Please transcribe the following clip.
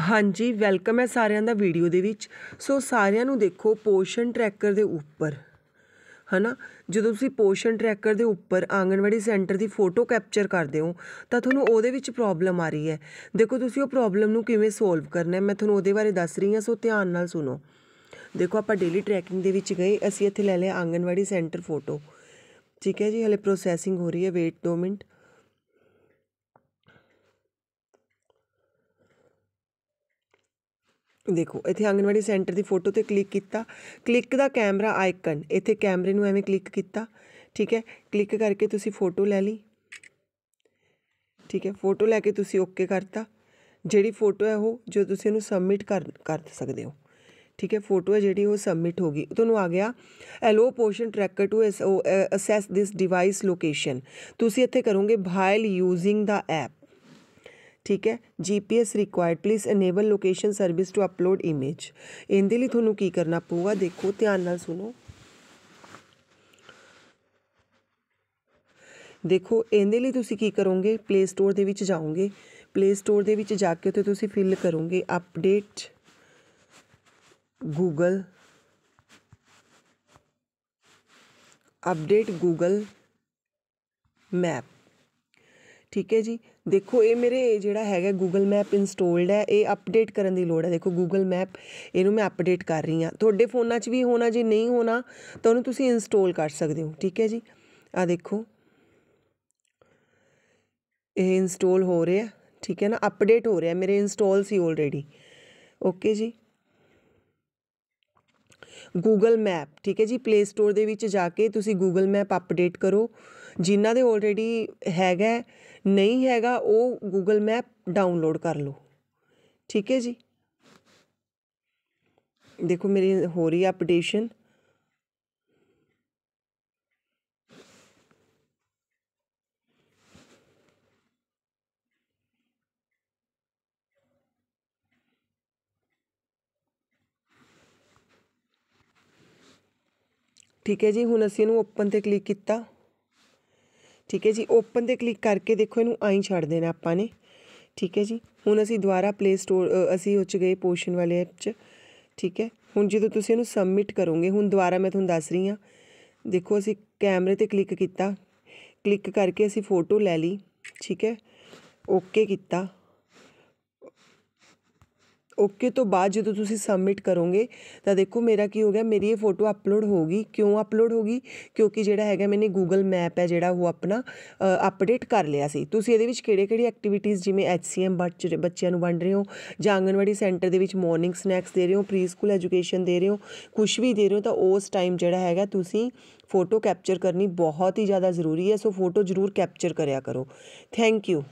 ਹਾਂਜੀ ਵੈਲਕਮ ਹੈ ਸਾਰਿਆਂ ਦਾ ਵੀਡੀਓ ਦੇ ਵਿੱਚ ਸੋ ਸਾਰਿਆਂ ਨੂੰ ਦੇਖੋ ਪੋਸ਼ਨ ਟਰੈਕਰ ਦੇ ਉੱਪਰ ਹਨਾ ਜਦੋਂ ਤੁਸੀਂ ਪੋਸ਼ਨ ਟਰੈਕਰ ਦੇ ਉੱਪਰ ਆਂਗਣਵਾੜੀ ਸੈਂਟਰ ਦੀ ਫੋਟੋ ਕੈਪਚਰ ਕਰਦੇ ਹੋ ਤਾਂ ਤੁਹਾਨੂੰ ਉਹਦੇ ਵਿੱਚ ਪ੍ਰੋਬਲਮ ਆ ਰਹੀ ਹੈ ਦੇਖੋ ਤੁਸੀਂ ਉਹ ਪ੍ਰੋਬਲਮ ਨੂੰ ਕਿਵੇਂ ਸੋਲਵ ਕਰਨਾ ਹੈ ਮੈਂ ਤੁਹਾਨੂੰ ਉਹਦੇ ਬਾਰੇ ਦੱਸ ਰਹੀ ਹਾਂ ਸੋ ਧਿਆਨ ਨਾਲ ਸੁਣੋ ਦੇਖੋ ਆਪਾਂ ਡੇਲੀ ਟਰੈਕਿੰਗ ਦੇ ਵਿੱਚ ਗਏ ਅਸੀਂ ਇੱਥੇ ਲੈ ਲਿਆ ਆਂਗਣਵਾੜੀ ਸੈਂਟਰ ਫੋਟੋ ਠੀਕ ਹੈ ਜੀ ਹਲੇ ਪ੍ਰੋਸੈਸਿੰਗ ਹੋ ਰਹੀ ਹੈ ਵੇਟ 2 ਮਿੰਟ ਦੇਖੋ ਇੱਥੇ ਆਂਗਨਵਾੜੀ ਸੈਂਟਰ ਦੀ ਫੋਟੋ ਤੇ ਕਲਿੱਕ ਕੀਤਾ ਕਲਿੱਕ ਦਾ ਕੈਮਰਾ ਆਈਕਨ ਇੱਥੇ ਕੈਮਰੇ ਨੂੰ ਐਵੇਂ ਕਲਿੱਕ ਕੀਤਾ ਠੀਕ ਹੈ ਕਲਿੱਕ ਕਰਕੇ ਤੁਸੀਂ ਫੋਟੋ ਲੈ ਲਈ ਠੀਕ ਹੈ ਫੋਟੋ ਲੈ ਕੇ ਤੁਸੀਂ ਓਕੇ ਕਰਤਾ ਜਿਹੜੀ ਫੋਟੋ ਹੈ ਉਹ ਜੋ ਤੁਸੀਂ ਉਹਨੂੰ ਸਬਮਿਟ ਕਰ ਕਰ ਸਕਦੇ ਹੋ ਠੀਕ ਹੈ ਫੋਟੋ ਹੈ ਜਿਹੜੀ ਉਹ ਸਬਮਿਟ ਹੋ ਗਈ ਤੁਹਾਨੂੰ ਆ ਗਿਆ allow Poshan tracker to access this device location ਤੁਸੀਂ ਇੱਥੇ ਕਰੋਗੇ ਭਾਇਲ ਯੂਜ਼ਿੰਗ ਦਾ ਐਪ ਠੀਕ ਹੈ GPS required please enable location service to upload image ਇਹਦੇ ਲਈ ਤੁਹਾਨੂੰ ਕੀ ਕਰਨਾ ਪਊਗਾ ਦੇਖੋ ਧਿਆਨ ਨਾਲ ਸੁਣੋ ਦੇਖੋ ਇਹਦੇ ਲਈ ਤੁਸੀਂ ਕੀ ਕਰੋਗੇ ਪਲੇ ਸਟੋਰ ਦੇ ਵਿੱਚ ਜਾਓਗੇ ਪਲੇ ਸਟੋਰ ਦੇ ਵਿੱਚ ਜਾ ਕੇ ਉੱਥੇ ਤੁਸੀਂ ਫਿਲ ਕਰੋਗੇ update Google update Google map ਠੀਕ ਹੈ ਜੀ ਦੇਖੋ ਇਹ ਮੇਰੇ ਜਿਹੜਾ ਹੈਗਾ ਗੂਗਲ ਮੈਪ ਇੰਸਟਾਲਡ ਹੈ ਇਹ ਅਪਡੇਟ ਕਰਨ ਦੀ ਲੋੜ ਹੈ ਦੇਖੋ ਗੂਗਲ ਮੈਪ ਇਹਨੂੰ ਮੈਂ ਅਪਡੇਟ ਕਰ ਰਹੀ ਹਾਂ ਤੁਹਾਡੇ ਫੋਨਾਂ 'ਚ ਵੀ ਹੋਣਾ ਜੇ ਨਹੀਂ ਹੋਣਾ ਤਾਂ ਉਹਨੂੰ ਤੁਸੀਂ ਇੰਸਟਾਲ ਕਰ ਸਕਦੇ ਹੋ ਠੀਕ ਹੈ ਜੀ ਆ ਦੇਖੋ ਇਹ ਇੰਸਟਾਲ ਹੋ ਰਿਹਾ ਠੀਕ ਹੈ ਨਾ ਅਪਡੇਟ ਹੋ ਰਿਹਾ ਮੇਰੇ ਇੰਸਟਾਲ ਸੀ ਆਲਰੇਡੀ ਓਕੇ ਜੀ Google Map ਠੀਕ ਹੈ ਜੀ Play Store ਦੇ ਵਿੱਚ ਜਾ ਕੇ ਤੁਸੀਂ Google Map ਅਪਡੇਟ ਕਰੋ ਜਿਨ੍ਹਾਂ ਦੇ ਆਲਰੇਡੀ ਹੈਗਾ ਨਹੀਂ ਹੈਗਾ ਉਹ ਗੂਗਲ ਮੈਪ ਡਾਊਨਲੋਡ ਕਰ ਲਓ ਠੀਕ ਹੈ ਜੀ ਦੇਖੋ ਮੇਰੀ ਹੋ ਰਹੀ ਅਪਡੇਸ਼ਨ ਠੀਕ ਹੈ ਜੀ ਹੁਣ ਅਸੀਂ ਇਹਨੂੰ ਓਪਨ ਤੇ ਕਲਿੱਕ ਕੀਤਾ ਠੀਕ ਹੈ ਜੀ ਓਪਨ ਤੇ ਕਲਿੱਕ ਕਰਕੇ ਦੇਖੋ ਇਹਨੂੰ ਆਈ ਛੱਡ ਦੇਣਾ ਆਪਾਂ ਨੇ ਠੀਕ ਹੈ ਜੀ ਹੁਣ ਅਸੀਂ ਦੁਬਾਰਾ ਪਲੇ ਸਟੋਰ ਅਸੀਂ ਉੱਚ ਗਏ ਪੋਸ਼ਨ ਵਾਲੇ ਐਪ 'ਚ ਠੀਕ ਹੈ ਹੁਣ ਜਦੋਂ ਤੁਸੀਂ ਇਹਨੂੰ ਸਬਮਿਟ ਕਰੋਗੇ ਹੁਣ ਦੁਬਾਰਾ ਮੈਂ ਤੁਹਾਨੂੰ ਦੱਸ ਰਹੀ ਹਾਂ ਦੇਖੋ ਅਸੀਂ ਕੈਮਰੇ ਤੇ ਕਲਿੱਕ ਕੀਤਾ ਕਲਿੱਕ ਕਰਕੇ ਅਸੀਂ ਫੋਟੋ ਲੈ ਲਈ ਠੀਕ ਹੈ ਓਕੇ ਕੀਤਾ ਓਕੇ ਤੋਂ ਬਾਅਦ ਜਦੋਂ ਤੁਸੀਂ ਸਬਮਿਟ ਕਰੋਗੇ ਤਾਂ ਦੇਖੋ ਮੇਰਾ ਕੀ ਹੋ ਗਿਆ ਮੇਰੀ ਇਹ ਫੋਟੋ ਅਪਲੋਡ ਹੋ ਗਈ ਕਿਉਂ ਅਪਲੋਡ ਹੋ ਗਈ ਕਿਉਂਕਿ ਜਿਹੜਾ ਹੈਗਾ ਮੈਨੇ ਗੂਗਲ ਮੈਪ ਹੈ ਜਿਹੜਾ ਉਹ ਆਪਣਾ ਅਪਡੇਟ ਕਰ ਲਿਆ ਸੀ ਤੁਸੀਂ ਇਹਦੇ ਵਿੱਚ ਕਿਹੜੇ-ਕਿਹੜੇ ਐਕਟੀਵਿਟੀਜ਼ ਜਿਵੇਂ ਐਚਸੀਐਮ ਬੱਚਿਆਂ ਨੂੰ ਵੰਡ ਰਹੇ ਹੋ ਜਾਂ ਆਂਗਨਵਾੜੀ ਸੈਂਟਰ ਦੇ ਵਿੱਚ ਮਾਰਨਿੰਗ ਸਨੈਕਸ ਦੇ ਰਹੇ ਹੋ ਪ੍ਰੀ ਸਕੂਲ ਐਜੂਕੇਸ਼ਨ ਦੇ ਰਹੇ ਹੋ ਕੁਝ ਵੀ ਦੇ ਰਹੇ ਹੋ ਤਾਂ ਉਸ ਟਾਈਮ ਜਿਹੜਾ ਹੈਗਾ ਤੁਸੀਂ ਫੋਟੋ ਕੈਪਚਰ ਕਰਨੀ ਬਹੁਤ ਹੀ ਜ਼ਿਆਦਾ ਜ਼ਰੂਰੀ ਹੈ ਸੋ ਫੋਟੋ ਜ਼ਰੂਰ ਕੈਪਚਰ ਕਰਿਆ ਕਰੋ ਥੈਂਕ ਯੂ